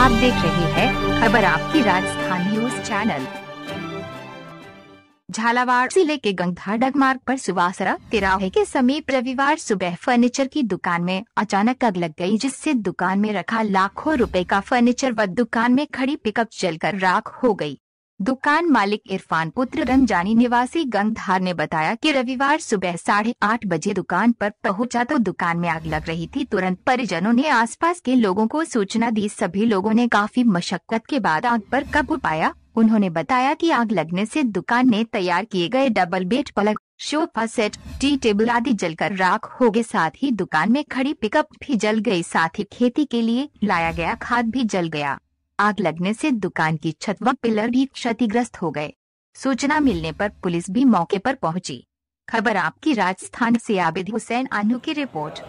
आप देख रहे हैं खबर आपकी राजस्थान न्यूज चैनल झालावाड़ जिले के गंगधार डग मार्ग पर सुवासरा तिराहे के समीप रविवार सुबह फर्नीचर की दुकान में अचानक आग लग गई जिससे दुकान में रखा लाखों रुपए का फर्नीचर व दुकान में खड़ी पिकअप जलकर राख हो गई दुकान मालिक इरफान पुत्र रमजानी निवासी गंगधार ने बताया कि रविवार सुबह साढ़े आठ बजे दुकान पर पहुंचा तो दुकान में आग लग रही थी तुरंत परिजनों ने आसपास के लोगों को सूचना दी सभी लोगों ने काफी मशक्कत के बाद आग पर काबू पाया उन्होंने बताया कि आग लगने से दुकान ने तैयार किए गए डबल बेड पलक सोफा सेट टी टेबल आदि जलकर राख हो गए साथ ही दुकान में खड़ी पिकअप भी जल गई साथ ही खेती के लिए लाया गया खाद भी जल गया आग लगने से दुकान की छत व पिलर भी क्षतिग्रस्त हो गए सूचना मिलने पर पुलिस भी मौके पर पहुंची खबर आपकी राजस्थान से आबिद हुसैन आनू की रिपोर्ट